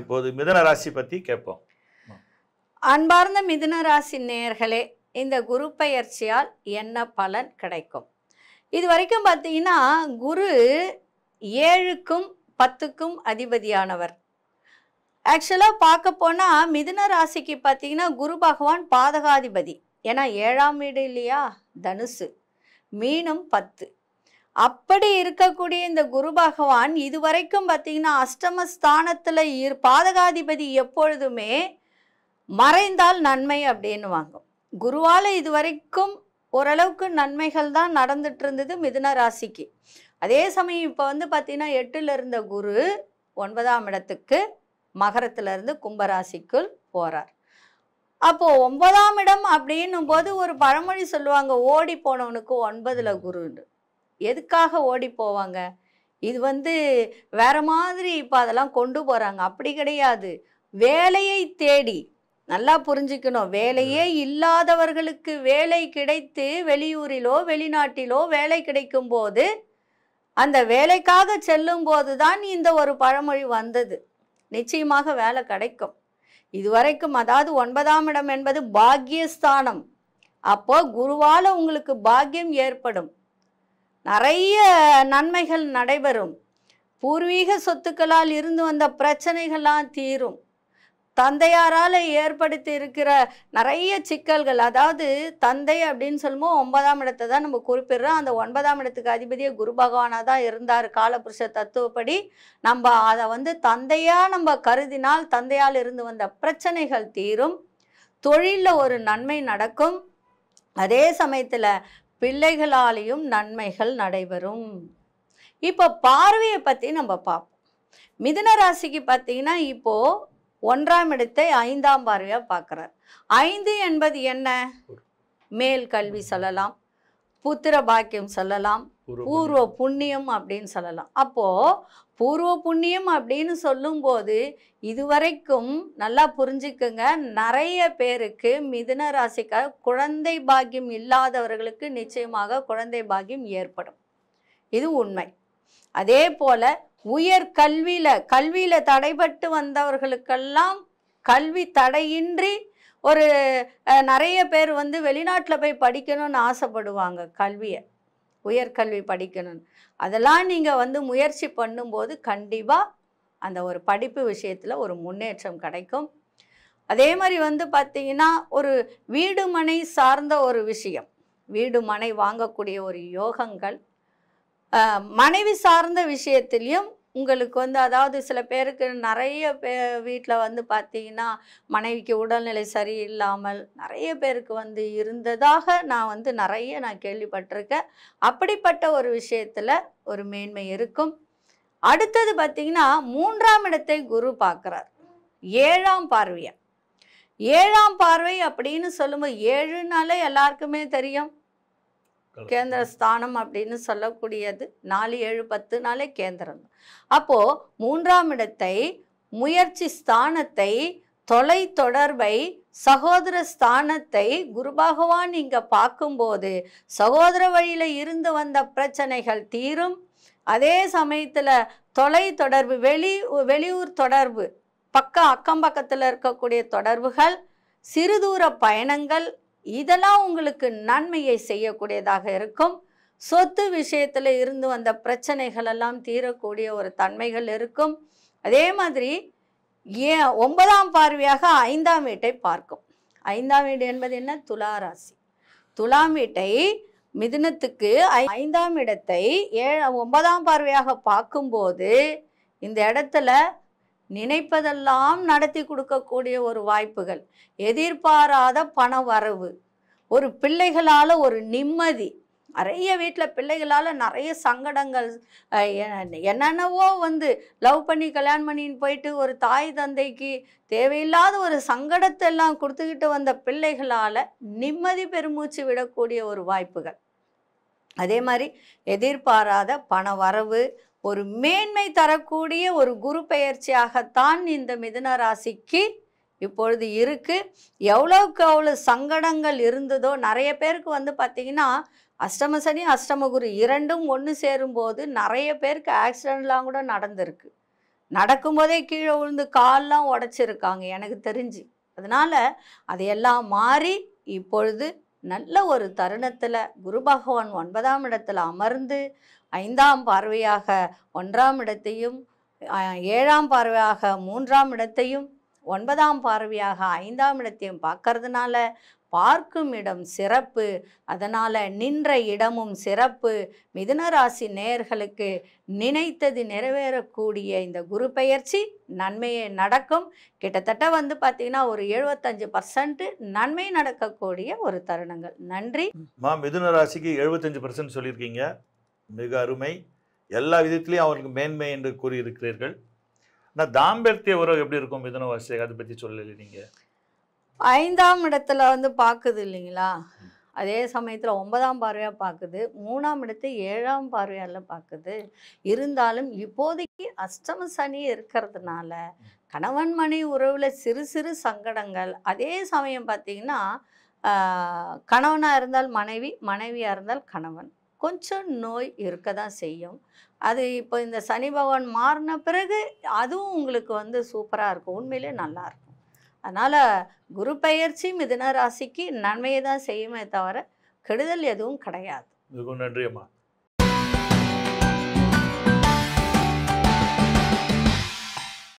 இப்போது மிதன ராசி பற்றி கேட்போம் அன்பார்ந்த மிதுன ராசி நேர்களே இந்த குரு பயிற்சியால் என்ன பலன் கிடைக்கும் இது வரைக்கும் பார்த்தீங்கன்னா குரு ஏழுக்கும் பத்துக்கும் அதிபதியானவர் ஆக்சுவலாக பார்க்க போனால் மிதுன ராசிக்கு பார்த்தீங்கன்னா குரு பகவான் பாதகாதிபதி ஏன்னா ஏழாம் வீடு இல்லையா தனுசு மீனும் பத்து அப்படி இருக்கக்கூடிய இந்த குரு பகவான் இதுவரைக்கும் பார்த்தீங்கன்னா அஷ்டமஸ்தானத்தில் இரு பாதகாதிபதி எப்பொழுதுமே மறைந்தால் நன்மை அப்படின்னு வாங்கும் குருவால் இதுவரைக்கும் ஓரளவுக்கு நன்மைகள் தான் நடந்துட்டு இருந்தது மிதுன ராசிக்கு அதே சமயம் இப்போ வந்து பார்த்தீங்கன்னா எட்டில் இருந்த குரு ஒன்பதாம் இடத்துக்கு மகரத்திலிருந்து கும்பராசிக்குள் போகிறார் அப்போது ஒன்பதாம் இடம் அப்படின்னும் போது ஒரு பழமொழி சொல்லுவாங்க ஓடி போனவனுக்கு ஒன்பதில் குருன்னு எதுக்காக ஓடி போவாங்க இது வந்து வேற மாதிரி இப்போ அதெல்லாம் கொண்டு போகிறாங்க அப்படி கிடையாது வேலையை தேடி நல்லா புரிஞ்சுக்கணும் வேலையே இல்லாதவர்களுக்கு வேலை கிடைத்து வெளியூரிலோ வெளிநாட்டிலோ வேலை கிடைக்கும் போது அந்த வேலைக்காக செல்லும் போது தான் இந்த ஒரு பழமொழி வந்தது நிச்சயமாக வேலை கிடைக்கும் இதுவரைக்கும் அதாவது ஒன்பதாம் இடம் என்பது பாக்கியஸ்தானம் அப்போ குருவால் உங்களுக்கு பாக்கியம் ஏற்படும் நிறைய நன்மைகள் நடைபெறும் பூர்வீக சொத்துக்களால் இருந்து வந்த பிரச்சனைகள்லாம் தீரும் தந்தையாரால் ஏற்படுத்தி இருக்கிற நிறைய சிக்கல்கள் அதாவது தந்தை அப்படின்னு சொல்லும்போது ஒன்பதாம் இடத்தை தான் நம்ம குறிப்பிடுறோம் அந்த ஒன்பதாம் இடத்துக்கு அதிபதியே குரு பகவானாக தான் இருந்தார் காலபுருஷ தத்துவப்படி நம்ம அதை வந்து தந்தையாக நம்ம கருதினால் தந்தையால் இருந்து வந்த பிரச்சனைகள் தீரும் தொழிலில் ஒரு நன்மை நடக்கும் அதே சமயத்தில் பிள்ளைகளாலேயும் நன்மைகள் நடைபெறும் இப்போ பார்வையை பற்றி நம்ம பார்ப்போம் மிதுன ராசிக்கு பார்த்தீங்கன்னா இப்போது ஒன்றாம் இடத்தை ஐந்தாம் பார்வையாக பார்க்குறார் ஐந்து என்பது என்ன மேல் கல்வி சொல்லலாம் புத்திர பாக்கியம் சொல்லலாம் பூர்வ புண்ணியம் அப்படின்னு சொல்லலாம் அப்போ பூர்வ புண்ணியம் அப்படின்னு சொல்லும்போது இதுவரைக்கும் நல்லா புரிஞ்சுக்குங்க நிறைய பேருக்கு மிதுன ராசிக்க குழந்தை பாக்கியம் இல்லாதவர்களுக்கு நிச்சயமாக குழந்தை பாக்கியம் ஏற்படும் இது உண்மை அதே போல உயர் கல்வியில கல்வியில தடைபட்டு வந்தவர்களுக்கெல்லாம் கல்வி தடையின்றி ஒரு நிறைய பேர் வந்து வெளிநாட்டில் போய் படிக்கணும்னு ஆசைப்படுவாங்க கல்வியை உயர்கல்வி படிக்கணும்னு அதெல்லாம் நீங்கள் வந்து முயற்சி பண்ணும்போது கண்டிப்பாக அந்த ஒரு படிப்பு விஷயத்தில் ஒரு முன்னேற்றம் கிடைக்கும் அதே மாதிரி வந்து பார்த்திங்கன்னா ஒரு வீடு மனை சார்ந்த ஒரு விஷயம் வீடு மனை வாங்கக்கூடிய ஒரு யோகங்கள் மனைவி சார்ந்த விஷயத்திலையும் உங்களுக்கு வந்து அதாவது சில பேருக்கு நிறைய பே வீட்டில் வந்து பார்த்தீங்கன்னா மனைவிக்கு உடல்நிலை சரியில்லாமல் நிறைய பேருக்கு வந்து இருந்ததாக நான் வந்து நிறைய நான் கேள்விப்பட்டிருக்கேன் அப்படிப்பட்ட ஒரு விஷயத்தில் ஒரு மேன்மை இருக்கும் அடுத்தது பார்த்திங்கன்னா மூன்றாம் இடத்தை குரு பார்க்குறார் ஏழாம் பார்வையை ஏழாம் பார்வை அப்படின்னு சொல்லும்போது ஏழுனாலே எல்லாருக்குமே தெரியும் கேந்திர ஸ்தானம் அப்படின்னு சொல்லக்கூடியது நாலு ஏழு பத்து நாளே கேந்திரம் அப்போ மூன்றாம் இடத்தை முயற்சி ஸ்தானத்தை தொலை தொடர்பை சகோதர ஸ்தானத்தை குரு பகவான் இங்கே பார்க்கும்போது சகோதர வழியில் இருந்து வந்த பிரச்சனைகள் தீரும் அதே சமயத்தில் தொலை தொடர்பு வெளி வெளியூர் தொடர்பு பக்கம் அக்கம் பக்கத்தில் இருக்கக்கூடிய தொடர்புகள் சிறுதூர பயணங்கள் இதெல்லாம் உங்களுக்கு நன்மையை செய்யக்கூடியதாக இருக்கும் சொத்து விஷயத்தில் இருந்து வந்த பிரச்சனைகள் எல்லாம் தீரக்கூடிய ஒரு தன்மைகள் இருக்கும் அதே மாதிரி ஏ ஒன்பதாம் பார்வையாக ஐந்தாம் வீட்டை பார்க்கும் ஐந்தாம் வீடு என்பது என்ன துலா ராசி துலாம் வீட்டை மிதுனத்துக்கு ஐந்தாம் இடத்தை ஏ ஒன்பதாம் பார்வையாக பார்க்கும்போது இந்த இடத்துல நினைப்பதெல்லாம் நடத்தி கொடுக்கக்கூடிய ஒரு வாய்ப்புகள் எதிர்பாராத பண வரவு ஒரு பிள்ளைகளால் ஒரு நிம்மதி நிறைய வீட்டில் பிள்ளைகளால் நிறைய சங்கடங்கள் என்னென்னவோ வந்து லவ் பண்ணி கல்யாணம் பண்ணின்னு போயிட்டு ஒரு தாய் தந்தைக்கு தேவையில்லாத ஒரு சங்கடத்தை எல்லாம் கொடுத்துக்கிட்டு வந்த பிள்ளைகளால் நிம்மதி பெருமூச்சு விடக்கூடிய ஒரு வாய்ப்புகள் அதே மாதிரி எதிர்பாராத பண வரவு ஒரு மேன்மை தரக்கூடிய ஒரு குரு பெயர்ச்சியாகத்தான் இந்த மிதுன ராசிக்கு இப்பொழுது இருக்குது எவ்வளோக்கு அவ்வளோ சங்கடங்கள் இருந்ததோ நிறைய பேருக்கு வந்து பார்த்திங்கன்னா அஷ்டம சனி அஷ்டம குரு இரண்டும் ஒன்று சேரும்போது நிறைய பேருக்கு ஆக்சிடெண்ட்லாம் கூட நடந்திருக்கு நடக்கும்போதே கீழே விழுந்து கால்லாம் உடச்சிருக்காங்க எனக்கு தெரிஞ்சு அதனால் அதையெல்லாம் மாறி இப்பொழுது நல்ல ஒரு தருணத்தில் குரு பகவான் ஒன்பதாம் இடத்துல அமர்ந்து ஐந்தாம் பார்வையாக ஒன்றாம் இடத்தையும் ஏழாம் பார்வையாக மூன்றாம் இடத்தையும் ஒன்பதாம் பார்வையாக ஐந்தாம் இடத்தையும் பார்க்கறதுனால பார்க்கும் இடம் சிறப்பு அதனால் நின்ற இடமும் சிறப்பு மிதுனராசி நேர்களுக்கு நினைத்தது நிறைவேறக்கூடிய இந்த குரு பெயர்ச்சி நன்மையே நடக்கும் கிட்டத்தட்ட வந்து பார்த்தீங்கன்னா ஒரு எழுபத்தஞ்சு பர்சன்ட் நன்மை நடக்கக்கூடிய ஒரு தருணங்கள் நன்றி மா மிதுன ராசிக்கு எழுபத்தஞ்சு பர்சன்ட் சொல்லியிருக்கீங்க மிக அருமை எல்லா விதத்திலையும் அவர்களுக்கு மேன்மை என்று கூறியிருக்கிறீர்கள் ஆனால் தாம்பர்த்திய உறவு எப்படி இருக்கும் மிதுன ராசி அதை பற்றி சொல்லலை நீங்கள் ஐந்தாம் இடத்துல வந்து பார்க்குது இல்லைங்களா அதே சமயத்தில் ஒன்பதாம் பார்வையாக பார்க்குது மூணாம் இடத்தை ஏழாம் பார்வையால் பார்க்குது இருந்தாலும் இப்போதைக்கு அஷ்டம சனி இருக்கிறதுனால கணவன் மனை உறவில் சிறு சிறு சங்கடங்கள் அதே சமயம் பார்த்திங்கன்னா கணவனாக இருந்தால் மனைவி மனைவியாக இருந்தால் கணவன் கொஞ்சம் நோய் இருக்க தான் செய்யும் அது இப்போ இந்த சனி பகவான் மாறின பிறகு அதுவும் உங்களுக்கு வந்து சூப்பராக இருக்கும் உண்மையிலே நல்லாயிருக்கும் அதனால் குரு பயிற்சி மிதுன ராசிக்கு நன்மையை தான் செய்யுமே தவிர கெடுதல் எதுவும் கிடையாது மிகவும் நன்றியம்மா